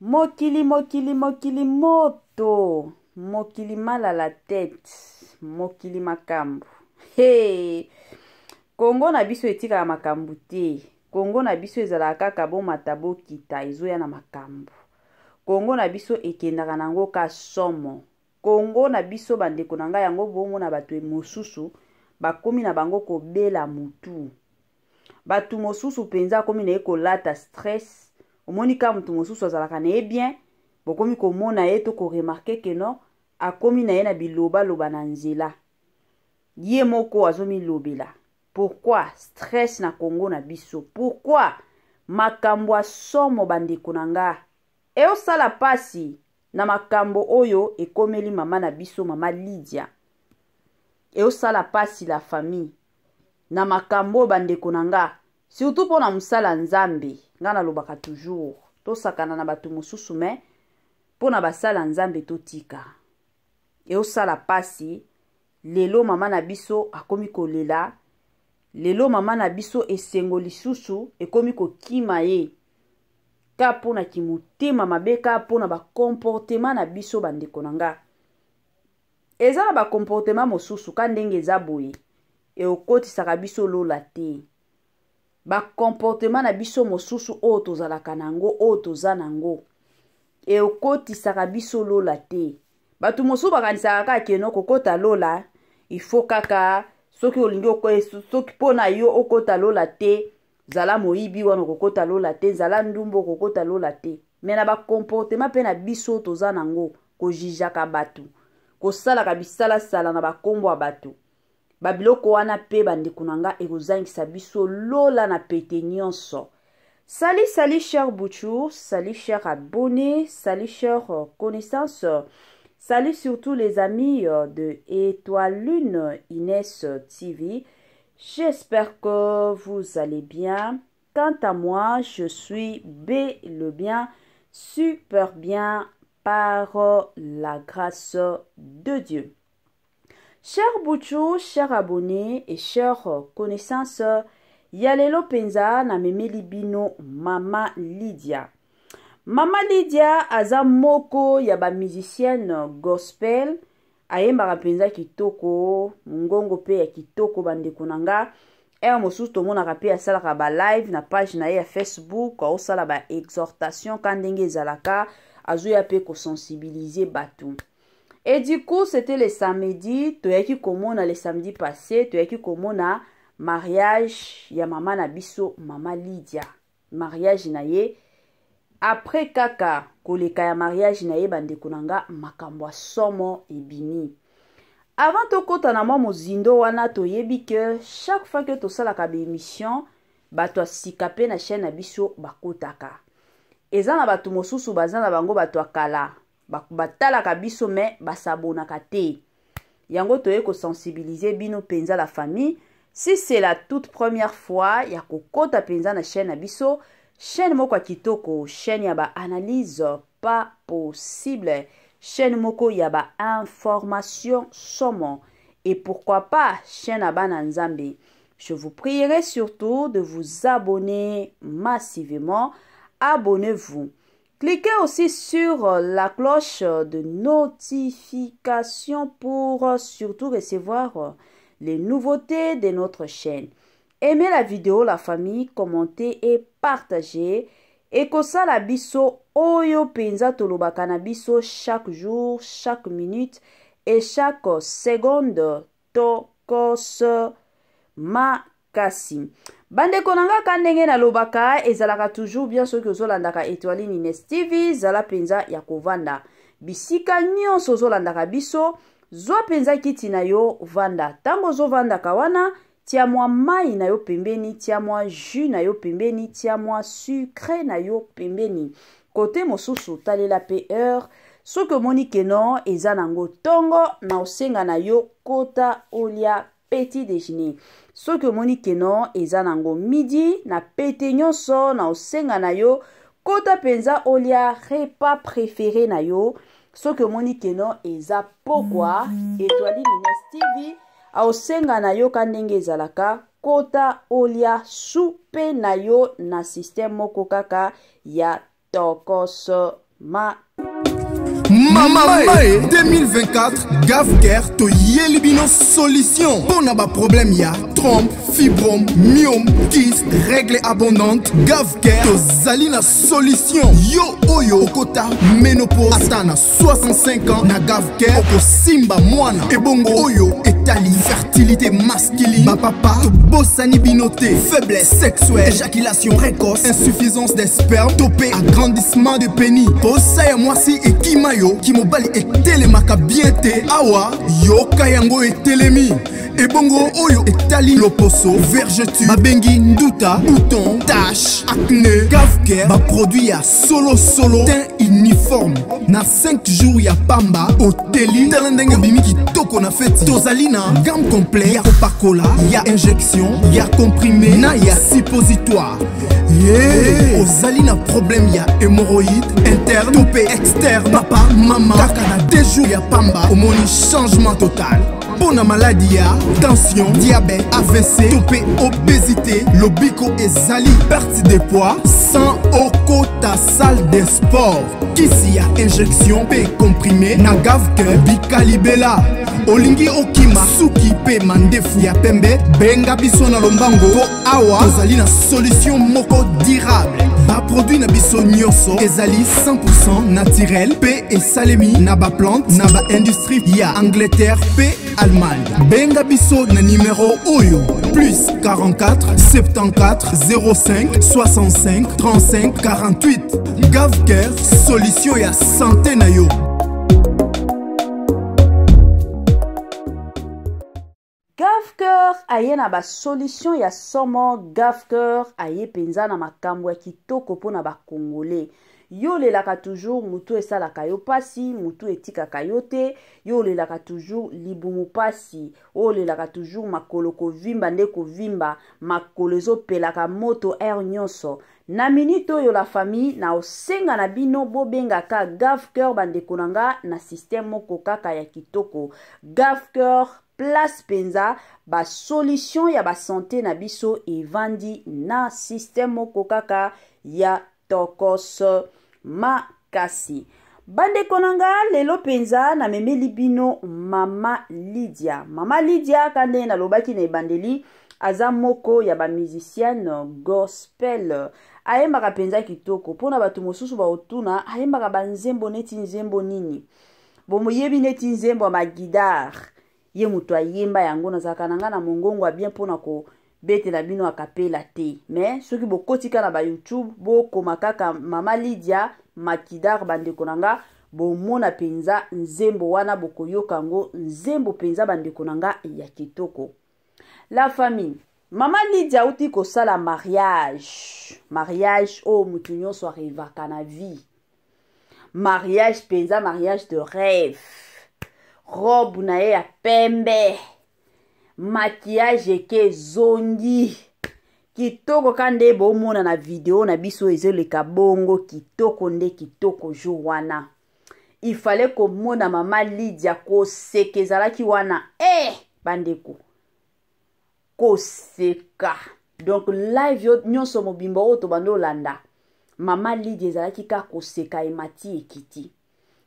mokili mokili mokili moto mokili malala tete mokili makambo he kongo na biso etikala makambo te kongo na biso ezalaka kaka bomata bokita ezoya na makambo kongo na biso ekendaka nango ka somo kongo na biso bandeko na ngai yango bomona bato e mosusu bakomi na bango kobela motu bato mosusu mpenza akomi na ye kolata stress omoni ka moto mosusu azalaka na ye bien bokomi komona ye to koremarke ke no akomi na ye na bilobaloba na nzela ye moko azomilobela pourkui stress na kongo na biso pourkui makambo ya somo bandeko na nga eosala pasi na makambo oyo ekomeli mama na biso mama lydia eosala pasi la famille na makambo oyo bandeko na nga surtout mpo na mosala nzambe ngai nalobaka toujours tosakana na bato mosusu me mpo na basala nzambe totika eosala pasi lelo mama na biso akomi kolela lelo mama na biso esengo lisusu ekomi kokima ye ka mpo na kimotema mabe ka mpo na bakomportema na biso bandeko na nga eza na bakomportema mosusu ka ndenge eza boye ekotisaka biso lola te bacomportema na biso mosusu oyo tozalaka nango oyo toza nango ekotisaka biso lola te bato mosusu bakanisaka kaka keno kokota lola ifo kaka soki olingi soki mpona yo okota lola te zala moyibi wana okokota lola te zala ndumbu okokota lola te me na bacomportema mpe na biso toza nango kojijaka bato kosalaka bisalasala na bakombo ya bato babiloko wana pe bandeko et lola na pete sali sali cher bouchour, sali cher abonné sali cher euh, connaissance sali surtout les amis euh, de étoile lune inès tv j'espère que vous allez bien quant à moi je suis b bien super bien par la grâce de dieu Chers Bouchou, chers abonnés et chers connaissances, Yalelo Penza na memeli bino Mama Lydia. Mama Lydia aza moko ya ba musicienne gospel ayembaka mpenza kitoko mongongo mpe ya kitoko bandeko na nga ere mosusu tomonaka mpe asalaka balive na page na ye ya facebook aosala baexhortation ka ndenge ezalaka azoya mpe kosensibilize bato et du coup c'était le samedi toyaki komona le samedi passé toyaki komona mariage ya mama na biso mama lydia mariage na ye apres kaka koleka ya mariage na ye bandeko na nga makambo ya somo ebimi avant tokɔta na mwa mozindo wana toyebi ke chaque fois ke tosalaka baémission bato ya sika mpe na chaîne na biso bakɔtaka eza na bato mosusu baza na bango bato ya kala batalaka biso me basabonaka te yango toye kosensibilize bino mpenza la famille si c'est la toute première fois ya kokɔta mpenza na chaîne na biso chaîne moko ya kitoko chaîne ya baanalyse pas possible chaîne moko ya bainformation somo et pourquoi pas chaîne ya bana nzambe je vous prierai surtout de vous abonner massivement abonnez-vous Cliquez aussi sur euh, la cloche euh, de notification pour euh, surtout recevoir les nouveautés de notre chaîne. Aimez la vidéo, la famille, commentez et partagez. Et que ça, la biso, oyo pinza chaque jour, chaque minute et chaque seconde. Tokos makasi. bandeko na nga ka ndenge nalobaka ezalaka toujours bien soki ozolandaka etoile nines tv zala mpenza ya kovanda bisika nyonso ozolandaka biso zwa mpenza kiti na yo vanda ntango ozovandaka wana tia mwa mai na yo pembeni tia mwa jus na yo pembeni tia mwa sucre na yo pembeni kote mosusu talela mpe heure soki omoni keno eza nango ntongo na osenga na yo kota olia petit déjeuner soki omoni keno eza nango midi na pete nyonso na osenga na yo kota mpenza olia repas préféré na yo soki omoni keno eza pokwa etwali mines tv aosenga na yo ka ndenge ezalaka kota olia supe na yo na systeme moko kaka ya tokoso ma mamae 2024 gafcare toyeli bino solution mpo na baproblème ya trompe fibrom miom kis règle abondante gafcare tozali na solution yo oyo oh, okota menopose ata na 65 ans na gafcare okosimba mwana ebongo oyo oh, etali fertilité masculine bapapa tobosani bino te faiblesse sexuelle éjaculation précoce insuffisance d'esperme tope agrandissement de pénis posa ya mwasi ekima yo oyo kimobali etelemaka bien te awa yoka yango etelemi ebongo oyo etali loposo vergetu babengi nduta bouton tache acne gavker baproduit ya solosolo tin uniforme na 5 jour ya pamba oteli tala ndenge obimi kitoko na feti tozali na gamme complet ya kopakola ya injection ya comprime na ya suppositoire ye yeah. ozali na problème ya hémoroïde interne to mpe externe papa mama kaka na 2 jours ya pamba omoni changement total mpo na maladi ya tension diabet avc to mpe obésité lobiko ezali perte de poids sans okota salle de sport kisi ya injection mpe comprime na gavke bikalibela olingi okima suki mpe mandefu ya pembe benga biso na lombango mpo awa tozali na solution moko durable baproduit na biso nyonso ezali 100 naturel mpe esalemi na baplante na baindustrie ya angleterre mpe allemagne benga biso na nimero oyo plus 44 74 05 65 35 48 gavcare solution ya sante na yo gavcœur aye na basolution ya somo gavcœur aye mpenza na makambo ya kitoko mpo na bakongole yo olelaka toujours motu esalaka yo mpasi motu etikaka yo te yo olelaka toujours libumu mpasi oyo olelaka toujours makolo kovimba nde kovimba makolo ezopelaka moto aire nyonso na minite oyo la famille na osenga na bino bobengaka gavecœur bandeko na nga na systeme moko kaka ya kitoko gavecœur place mpenza basolution ya basante na biso evandi na systeme moko kaka ya tokoso makasi bandeko na nga lelo mpenza namemeli bino mama lydia mama lydia ka nde nalobaki na ebandeli aza moko ya bamusicienne gospel ayembaka mpenza kitoko mpona bato mosusu baotuna ayembaka banzembo neti nzembo nini bomoyebi neti nzembo ya magidare ye moto ayemba yango nazalaka na nga na mongongo ya bien mpona ko betela bino akapela te me soki bokoti kaka na bayoutube bokoma kaka mama lydia makidar bandeko na nga bomona mpenza nzembo wana bokoyoka yango nzembo mpenza bandeko na nga ya kitoko la famille mama lydia auti kosala mariage mariage oyo oh, motu nyonso arevaka na vie mariage mpenza mariage de rêve robe na ye ya pembe makiage eke ezongi kitoko ka nde bomona na video na biso ezoleka bongo kitoko nde kitoko jour wana ifale komona mama lidia koseka ezalaki wana e eh! bandeko koseka donk live nyonso mobimba oyo tobandi olanda mama lidia ezalaki kaka koseka emati ekiti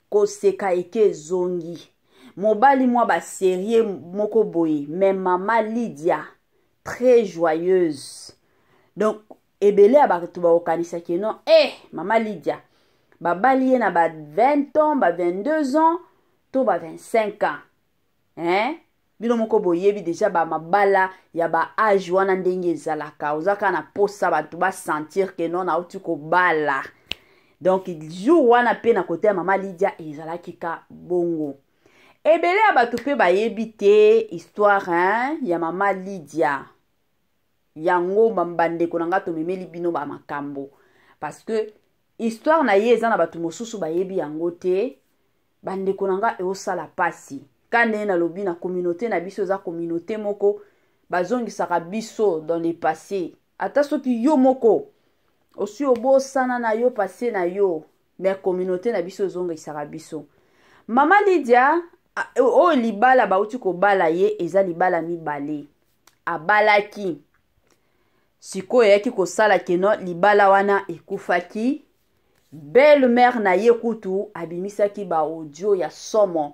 koseka eke ezongi mobali mwa baserie moko boye me mama lydia très joyeuse donc ebele ya ah, bato baokanisaki non e eh, mama lydia babali ye na ba 20 ans ba 22 ans to ba 25 ans hein? bino moko boyebi eh, deja bamabala ya baage wana ndenge ezalaka oza kaka na posa bato basentir ke non nauti kobala donk jour wana mpe na kote ya mama lydia ezalaki ka bongo ebele ya bato mpe bayebi te histoire hein, ya mama lydia yango bandeko na nga tomemeli bino bamakambo parce que histoire na ye eza na bato mosusu bayebi yango te bandeko na nga eosala mpasi ka ndenge nalobi na kominauté na biso eza kominauté moko bazongisaka biso dans le passé ata soki yo moko osi obosana na yo passé na yo me kominauté na biso ezongisaka biso mama lydia Ah, oyo oh, oh, libala bauti kobala ye eza libala mibale abalaki sikoyo ayaki kosala keno libala wana ekufaki belle mare na ye kutu abimisaki baaudio ya somo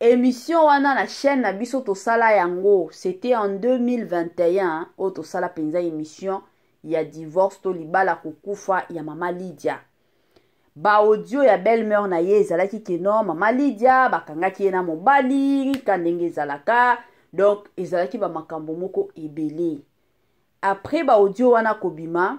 émission wana na chaîne na biso tosala yango c'était en 2021 oyo tosala mpenza émission ya divorce to libala kokufa ya mama lydia baaudio ya belle meur na ye ezalaki ke no mama lydia bakangaki ye na mobali ka ndenge ezalaka donk ezalaki bamakambo moko ebele apres baaudio wana kobima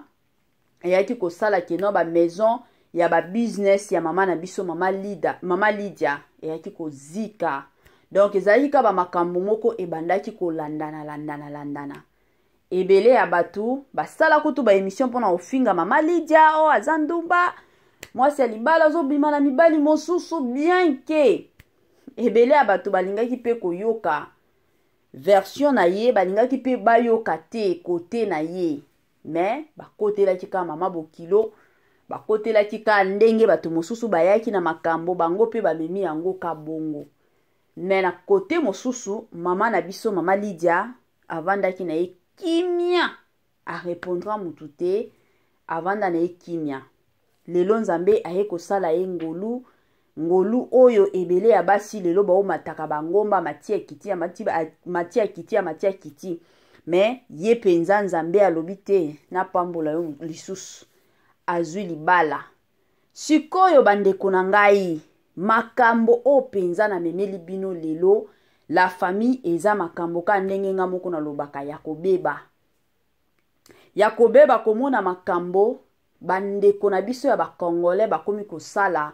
eyaki kosala ke no bamaison ya babusiness ya mama na biso mama lydia, mama lydia eyaki kozika donk ezalaki kaka bamakambo moko ebandaki kolandana landana landana ebele ya bato basala kutu baémission mpona kofinga mama lydia oyo oh, aza ndumba mwasi ya libala azobima na mibali mosusu bien ke ebele ya bato balingaki mpe koyoka version na ye balingaki mpe bayoka te kote na ye me bakotelaki kaka mama bokilo bakotelaki kaka ndenge bato mosusu bayaki na makambo bango mpe bamemi yango ka bongo me na kote mosusu mama na biso mama lydia avandaki na ye kimia arepondra motu te avanda na ye kimia lelo nzambe aye kosala ye ngolu ngolu oyo ebele ya basi lelo baomataka bangomba matia kiti matia kiti ya matia kiti me ye mpenza nzambe alobi te napambola yo lisusu azwi libala sikoyo bandeko na ngai makambo oyo mpenza namemeli bino lelo la famille eza makambo ka ndenge nga moko nalobaka ya kobeba ya kobeba komona makambo bandeko na biso ya bacongolais bakomi kosala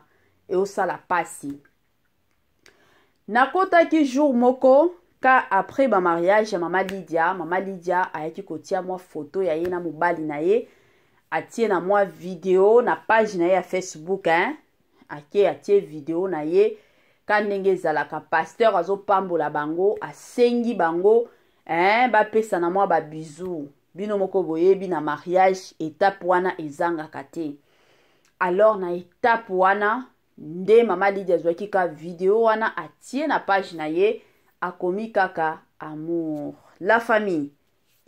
eosala pasi nakotaki jour moko ka apres bamariage ya mama lydia mama lydia ayaki kotia mwa foto ya ye na mobali na ye atie na mwa video na page na ye ya facebook hein? ake atie video na ye ka ndenge ezalaka paster azopambola bango asengi bango hein? bapesa na mwa babizu bino moko boyebi na mariage etape wana ezangaka te alors na etape wana nde mama lidi azwaki ka video wana atie na page na ye akomi kaka amour la famille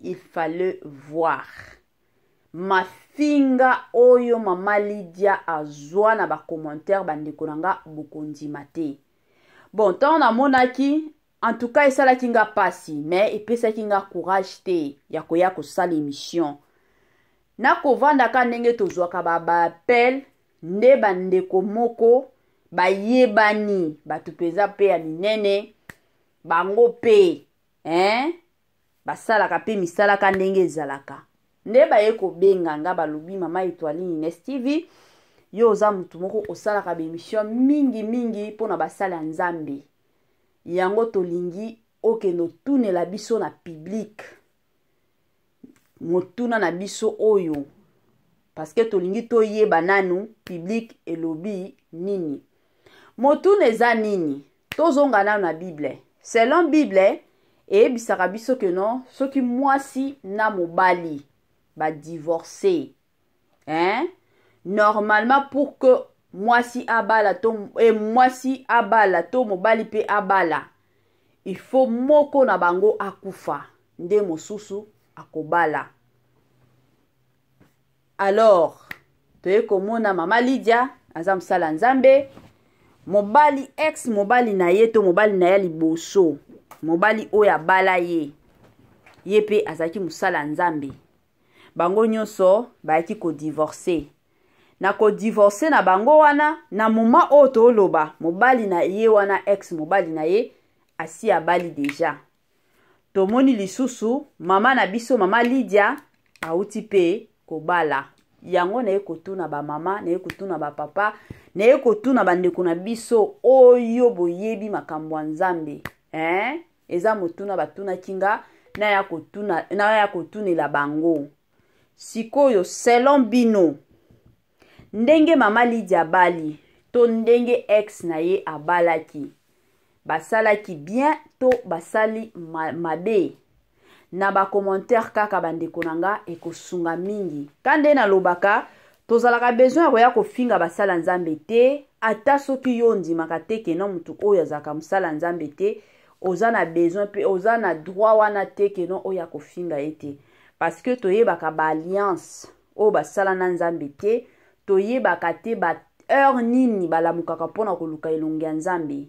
il fallait voir mafinga oyo mama lidia azwa na bacommentaire bandeko na nga bokondima te bon ntango namonaki en tout cas esalaki nga mpasi me epesaki nga courage te ya koya kosala émission nakovandaka ndenge tozwaka babaappel nde bandeko moko bayebani bato mpenza mpe ya minene bango mpe hein? basalaka mpe misalaka ndenge ezalaka nde baye kobenga nga balobi mama etoilini nes tv yo oza motu moko osalaka bemission mingimingi mpona basala ya nzambe yango tolingi okende otunela biso na piblike motuna na biso oyo paske tolingi toyeba nanu piblike elobi nini motuna eza nini tozonga nanu na bible selon bible eyebisaka biso keno soki mwasi na mobali badivorce hein? normalement pour que mwasi abala to e mwasi abala to mobali mpe abala ifo moko na bango akufa nde mosusu akobala alors toye komona mama lidia aza mosala nzambe mobali ex mobali na ye to mobali na ye liboso mobali oyo abala ye ye mpe azalaki mosala nzambe bango nyonso bayaki kodivorce nakodivorce na bango wana na moma oyo tooloba mobali na ye wana ex mobali na ye asi abali deja tomoni lisusu mama na biso mama lydia auti mpe kobala yango naye kotuna bamama naye kotuna bapapa naye kotuna bandeko na biso oyo boyebi makambo ya nzambe eh? eza motuna batunaki nga naya kotunela na bango sikoyo selon bino ndenge mama lidia abali to ndenge ex na ye abalaki basalaki bien to basali mabe ma na bacommentaire kaka bandeko na nga ekosunga mingi ka nde nalobaka tozalaka besoin ya koya kofinga basala nzambe te ata soki yo ondimaka te keno motu oyo azalaka mosala nzambe te oza na besoin mpe oza na droit wana te keno oyo akofinga ye te parceke toyebaka baalliance oyo basala na nzambe te toyebaka te baheure nini balamukaka mpona koluka elongi ya nzambe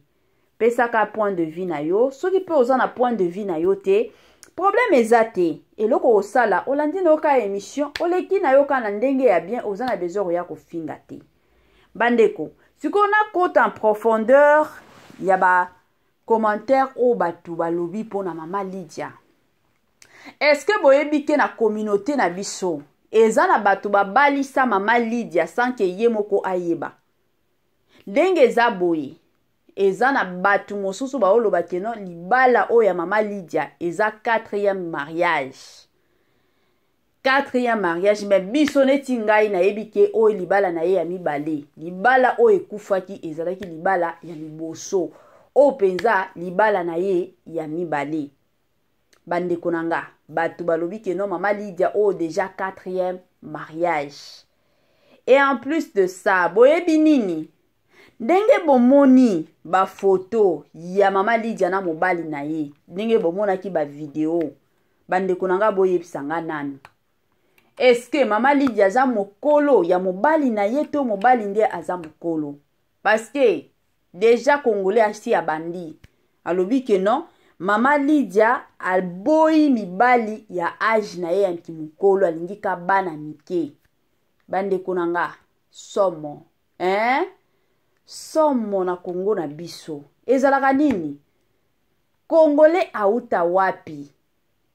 pesaka point de vue na yo soki mpe oza na point de vue na yo te probleme eza te eloko osala olandi na yo kaka émission oleki na yo kaka na ndenge ya bien oza na besoin koya kofinga te bandeko sikoyo nakota en profondeur ya bacommentaire oyo bato balobi mpona mama lydia eske boyebi ke na kominauté na biso eza na bato babalisa mama lidia sanke ye moko ayeba ndenge eza boye eza na bato mosusu baoloba keno libala oyo ya mama lidia eza 4e mariage 4e mariage me biso neti ngai nayebi ke oyo libala na ye ya mibale libala oyo ekufaki ezalaki libala ya liboso oyo mpenza libala na ye ya mibale bandeko na nga bato balobi ke non mama lydia oyo oh, déjà quatrième mariage e en plus de ça boyebi nini ndenge bomoni bafoto ya mama lydia na mobali na ye ndenge bomonaki bavideo bandeko na ngai boyebisa nga nanu eske mama lydia aza mokolo ya mobali na ye to mobali nde aza mokolo parceke deja congolais asi abandi alobi ke non mama lydia aboyi mibali ya age na ye ya kimokolo alingi ka bana mike bandeko na nga somo hein? somo na kongo na biso ezalaka nini kongole auta wapi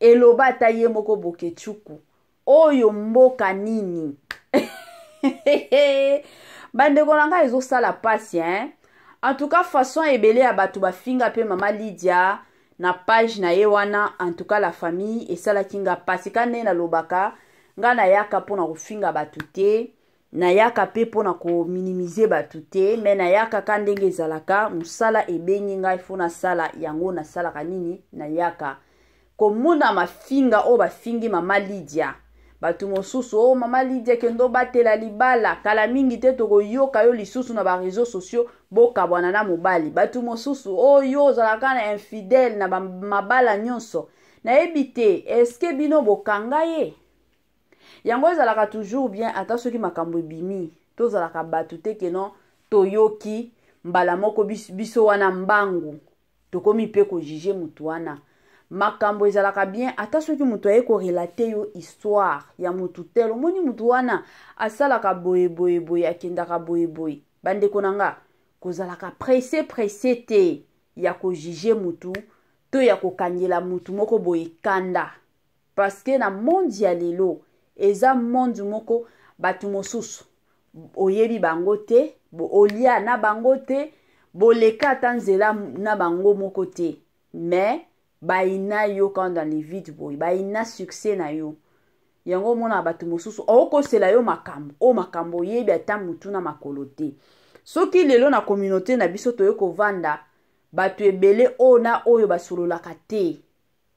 eloba ata ye moko bokechuku oyo mboka nini bandeko na ngai ezosala pasi hein? en tout cas façon ebele ya bato bafinga mpe mama lydia na page na ye wana antuka la famille esalaki nga mpasi ka nde nalobaka nga nayaka mpona kofinga bato te nayaka mpe mpona kominimize bato te me nayaka ka ndenge ezalaka mosala ebengi ngai mpo nasala yango nasalaka nini nayaka komona mafinga oyo bafingi mama lydia bato mosusu o oh, mama lidia kendo batela libala kala mingi te tokoyoka yo lisusu na bareseau sociaux bokabwana na mobali bato mosusu oyo oh, ozalaka na infidele na mabala nyonso nayebi te eske bino bokanga ye yango ezalaka toujours bien ata soki makambo ebimi tozalaka bato te keno toyoki mbala moko biso wana mbangu tokomi mpe kojuge motu wana makambo ezalaka bien ata soki moto aye korelate yo histoire ya motu tel omoni motu wana asalaka boyeboyeboye akendaka boyeboye bandeko na nga kozalaka presse presse te ya kojuge motu to ya kokangela motu moko boye kanda parceke na monde ya lelo eza monde moko bato mosusu oyebi bango te bo olia na bango te boleka ata nzela na bango moko te mais baina yo quand dans les vides boye baina succès na yo yango omona bato mosusu okosela yo makambo oyo oh, makambo oyebi ata motu na makolo te soki lelo na kominauté na biso toye kovanda bato ebele oyo na oyo basololaka te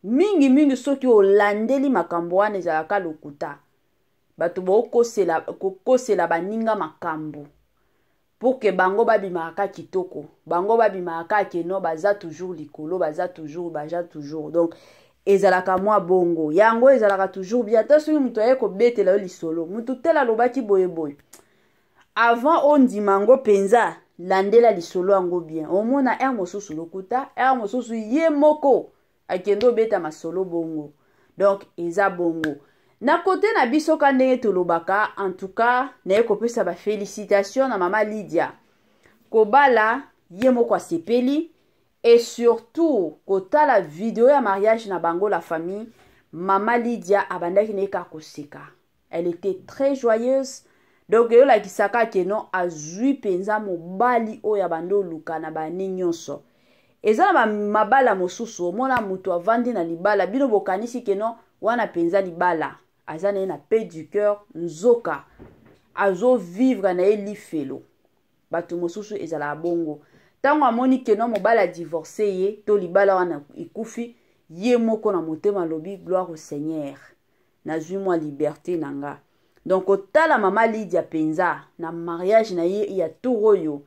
mingimingi soki olandeli makambo wana ezalaka lokuta bato bokokosela baninga makambo pour ke bango babimaka ka kitoko bango babimaka ka keno baza toujours likolo baza toujours baza toujours donc ezalaka mwa bongo yango ezalaka toujours bien ata soki moto aye kobetela yo lisolo motu tele alobaki boyeboye avant ondima yango mpenza landela lisolo yango bien omona r mosusu lokuta r mosusu ye moko akende obeta masolo bongo donk eza bongo na kote na biso ka ndenge tolobaka antuka naye kopesa bafélicitation na mama lydia kobala ye moko asepeli e surtout kotala video ya mariage na bango la famille mama lydia abandaki na ye kaka koseka elle était très joyeuse donk eyolakisaka ke no azwi mpenza mobali oyo abandi oluka na bane nyonso eza na mabala mosusu omona moto avandi na libala bino bokanisi ke no wana mpenza libala aza na ye na paix du cœur nzoka azovivre na ye lifelo bato mosusu ezalaka bongo ntango amoni keno mobali adivorce ye to libala wana ekufi ye moko na motema alobi gloire au seigneur nazwi mwa liberté na nga donc kotala mama lidia mpenza na mariage na ye ya tour oyo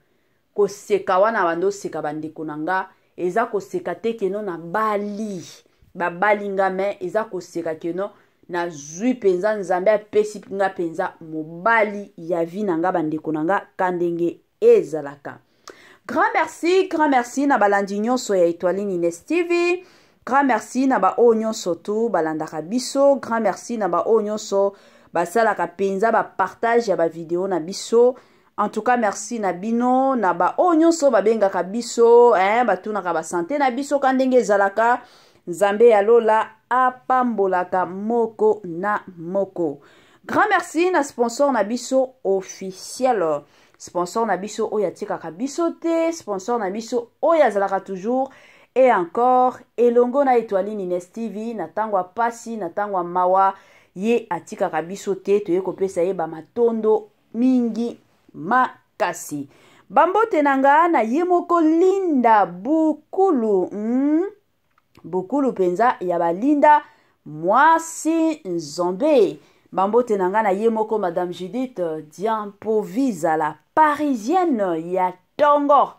koseka wana bandoseka bandeko na nga eza koseka te keno na bali babali nga me eza koseka keno nazwi mpenza nzambe apesi nga mpenza mobali ya vi na nga bandeko na nga ka ndenge ezalaka grand merci grand merci na balandi nyonso ya étoile nines tv grand merci na baoyo nyonso tu balandaka biso grand merci na baoyo nyonso basalaka mpenza bapartage ya bavideo na biso en tout cas merci na bino na baoyo nyonso babengaka biso eh, batunaka basante na biso ka ndenge ezalaka nzambe alola apambolaka moko na moko grand merci na sponsor na biso officiel sponsor na biso oyo atikaka biso te sponsor na biso oyo azalaka toujours e encore elongo na etoali nines tv na ntango ya pasi na ntango ya mawa ye atikaka biso te toye kopesa ye bamatondo mingi makasi bambote na nga na ye moko linda bukulu mm? bokulu mpenza ya balinda mwasi nzombe bambote na ngai na ye moko madame judith dian povizala parisienne ya tongo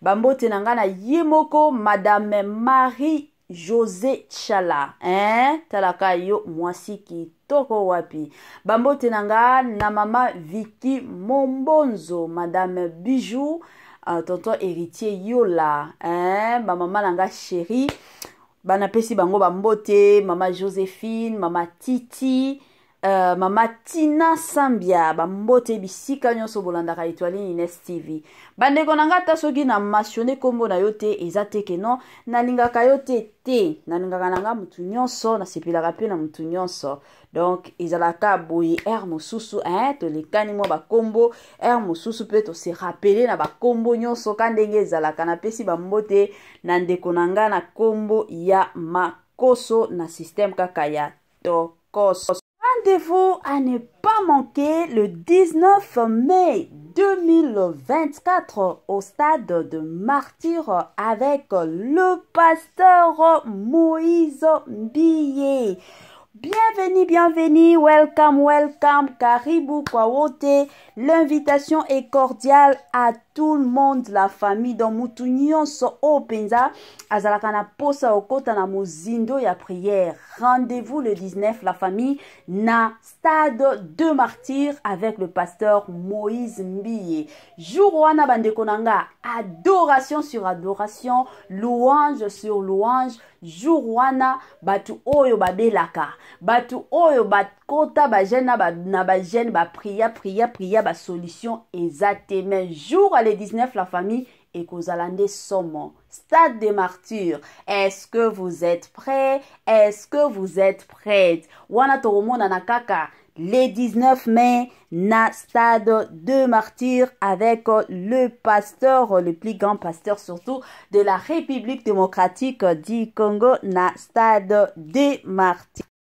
bambote na ngai na ye moko madame marie josé chala hein? talaka yo mwasi kitoko wapi bambote na nga na mama viki mombonzo madame bijou uh, tonton héritier yola hein? bamama na nga chéri banapesi bango bambote mama josephine mama titi uh, mama tina sambia bambote bisika nyonso bolandaka etoile ines tv bandeko na ngai ata soki na masione nkombo na yo te eza te keno nalingaka yo te te nalingaka na ngai motu nyonso nasepelaka mpe na motu nyonso donk ezalaka boye aire mosusu eh, tolekani mwa bakombo aire mosusu mpe tose rappele na bakombo nyonso ka ndenge ezalaka napesi bambote na ndeko na ngai na nkombo ya makoso na systeme kaka ya tokoso vous à ne pas manquer le 19 mai 2024 au stade de Martyr avec le pasteur Moïse Billet. Bienvenue, bienvenue, welcome, welcome, Caribou kwaote. L'invitation est cordiale à tous tout le monde la famille dans mutu so openza oh, azalakana à posa na mozindo ya prière rendez-vous le 19 la famille na stade de martyr avec le pasteur moïse mbiye jour wana bande konanga adoration sur adoration louange sur louange jour wana batu oyo babelaka batu oyo bat kota bagene na bagene pria, priya priya solution et solution mais jour à les 19 la famille et Kozalande somme. stade de martyr est-ce que vous êtes prêts est-ce que vous êtes prête wana na kaka le 19 mai na stade de martyr avec le pasteur, le plus grand pasteur surtout de la République démocratique du Congo na stade de martyr.